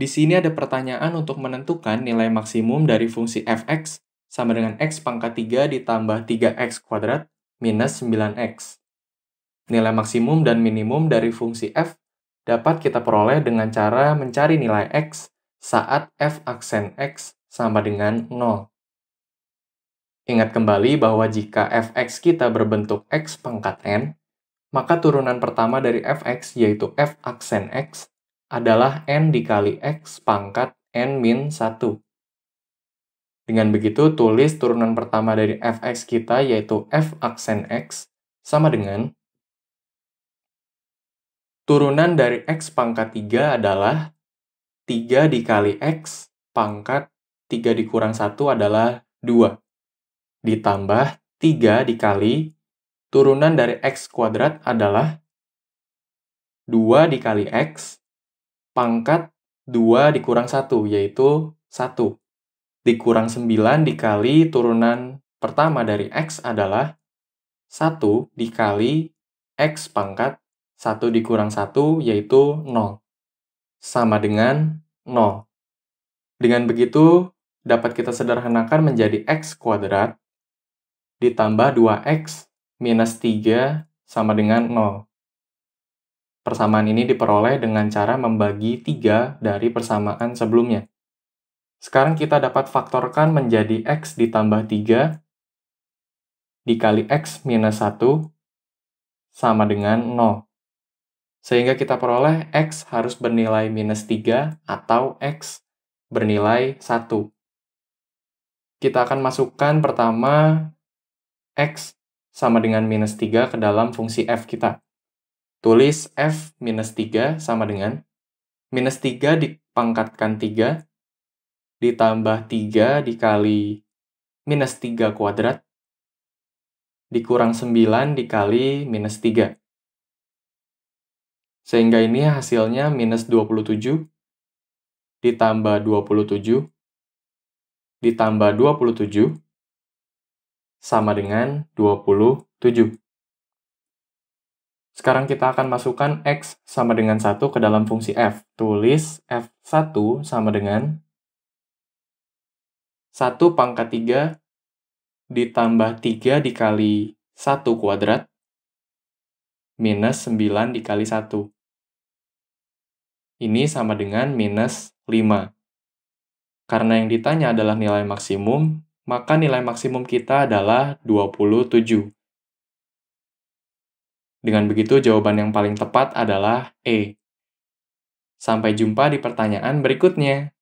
Di sini ada pertanyaan untuk menentukan nilai maksimum dari fungsi fx sama dengan x pangkat 3 ditambah 3x kuadrat minus 9x. Nilai maksimum dan minimum dari fungsi f dapat kita peroleh dengan cara mencari nilai x saat f aksen x sama dengan 0. Ingat kembali bahwa jika fx kita berbentuk x pangkat n, maka turunan pertama dari fx yaitu f aksen x adalah N dikali X pangkat N min 1. Dengan begitu, tulis turunan pertama dari fx kita yaitu f aksen x sama dengan turunan dari x pangkat 3 adalah 3 dikali x pangkat 3 dikurang 1 adalah 2. Ditambah 3 dikali turunan dari x kuadrat adalah 2 dikali x pangkat 2 dikurang 1, yaitu 1. Dikurang 9 dikali turunan pertama dari X adalah 1 dikali X pangkat 1 dikurang 1, yaitu 0. Sama dengan 0. Dengan begitu, dapat kita sederhanakan menjadi X kuadrat ditambah 2X minus 3 sama dengan 0. Persamaan ini diperoleh dengan cara membagi tiga dari persamaan sebelumnya. Sekarang kita dapat faktorkan menjadi X ditambah 3 dikali X minus 1 sama dengan 0. Sehingga kita peroleh X harus bernilai minus 3 atau X bernilai 1. Kita akan masukkan pertama X sama dengan minus 3 ke dalam fungsi F kita. Tulis F minus 3 sama dengan minus 3 dipangkatkan 3 ditambah 3 dikali minus 3 kuadrat dikurang 9 dikali minus 3. Sehingga ini hasilnya minus 27 ditambah 27 ditambah 27 sama dengan 27. Sekarang kita akan masukkan X sama dengan 1 ke dalam fungsi F. Tulis F1 sama dengan 1 pangkat 3 ditambah 3 dikali 1 kuadrat minus 9 dikali 1. Ini sama dengan minus 5. Karena yang ditanya adalah nilai maksimum, maka nilai maksimum kita adalah 27. Dengan begitu, jawaban yang paling tepat adalah E. Sampai jumpa di pertanyaan berikutnya.